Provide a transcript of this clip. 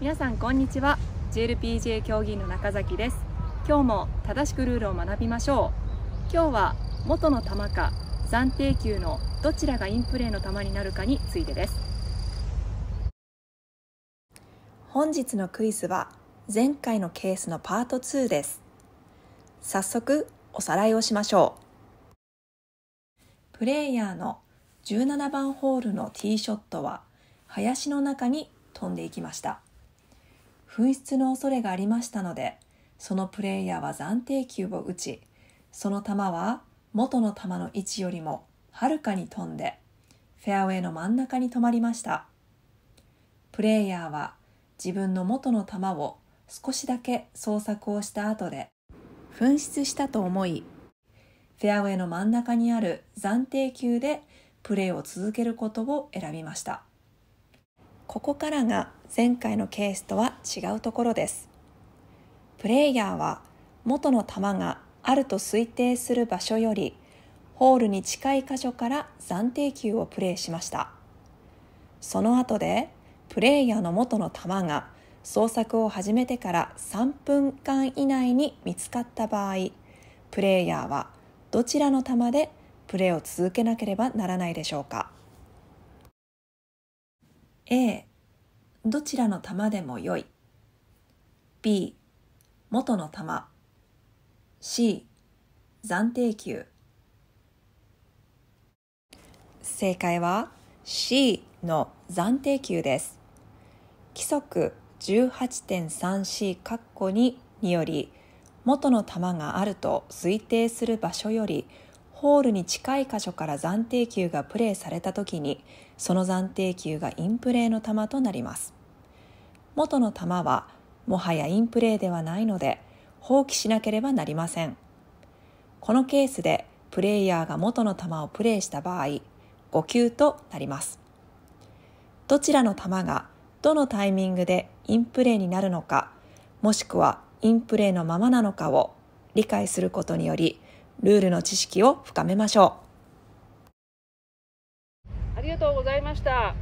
皆さんこんにちは JLPGA 競技の中崎です今日も正しくルールを学びましょう今日は元の球か暫定球のどちらがインプレーの球になるかについてです本日のクイズは前回のケースのパート2です早速おさらいをしましょうプレイヤーの17番ホールのティーショットは林の中に飛んでいきました紛失の恐れがありましたのでそのプレイヤーは暫定球を打ちその球は元の球の位置よりもはるかに飛んでフェアウェイの真ん中に止まりましたプレイヤーは自分の元の球を少しだけ捜索をした後で紛失したと思いフェアウェイの真ん中にある暫定球でプレーを続けることを選びましたここからが前回のケースとは違うところですプレイヤーは元の球があると推定する場所よりホールに近い箇所から暫定球をプレイしましたその後でプレイヤーの元の球が捜索を始めてから3分間以内に見つかった場合プレイヤーはどちらの球でプレーを続けなければならないでしょうか A どちらの玉でもよい B 元の玉 C 暫定球正解は C の暫定球です規則 18.3C 括弧2により元の玉があると推定する場所よりホールに近い箇所から暫定球がプレーされた時にその暫定球がインプレーの球となります元の球はもはやインプレーではないので放棄しなければなりませんこのケースでプレイヤーが元の球をプレーした場合5球となりますどちらの球がどのタイミングでインプレーになるのかもしくはインプレーのままなのかを理解することによりルールの知識を深めましょう。ありがとうございました。